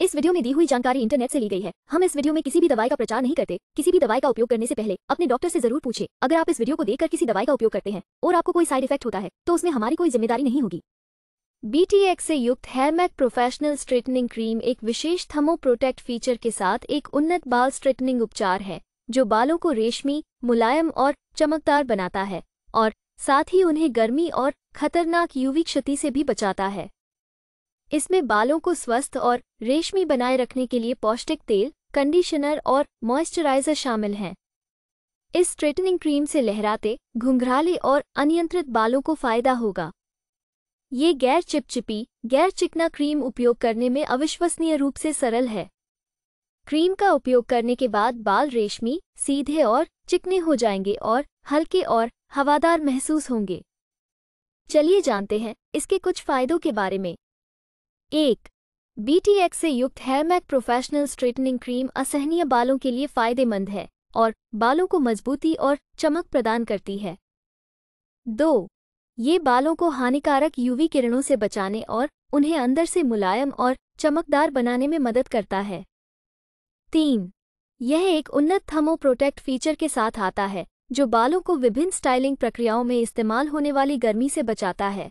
इस वीडियो में दी हुई जानकारी इंटरनेट से ली गई है हम इस वीडियो में किसी भी दवाई का प्रचार नहीं करते किसी भी दवाई का उपयोग करने से पहले अपने डॉक्टर से जरूर पूछे अगर आप इस वीडियो को देखकर किसी दवाई का उपयोग करते हैं और आपको कोई साइड इफेक्ट होता है तो उसमें हमारी कोई जिम्मेदारी नहीं होगी बीटीएक्स से युक्त हेयरमैक प्रोफेशनल स्ट्रेटनिंग क्रीम एक विशेष थमो प्रोटेक्ट फीचर के साथ एक उन्नत बाल स्ट्रेटनिंग उपचार है जो बालों को रेशमी मुलायम और चमकदार बनाता है और साथ ही उन्हें गर्मी और खतरनाक यूवी क्षति से भी बचाता है इसमें बालों को स्वस्थ और रेशमी बनाए रखने के लिए पौष्टिक तेल कंडीशनर और मॉइस्चराइजर शामिल हैं इस स्ट्रेटनिंग क्रीम से लहराते घुंघराले और अनियंत्रित बालों को फायदा होगा ये गैर चिपचिपी गैर चिकना क्रीम उपयोग करने में अविश्वसनीय रूप से सरल है क्रीम का उपयोग करने के बाद बाल रेशमी सीधे और चिकने हो जाएंगे और हल्के और हवादार महसूस होंगे चलिए जानते हैं इसके कुछ फायदों के बारे में एक बीटीएक्स से युक्त hair mac professional straightening cream असहनीय बालों के लिए फायदेमंद है और बालों को मजबूती और चमक प्रदान करती है दो ये बालों को हानिकारक यूवी किरणों से बचाने और उन्हें अंदर से मुलायम और चमकदार बनाने में मदद करता है तीन यह एक उन्नत थमो प्रोटेक्ट फीचर के साथ आता है जो बालों को विभिन्न स्टाइलिंग प्रक्रियाओं में इस्तेमाल होने वाली गर्मी से बचाता है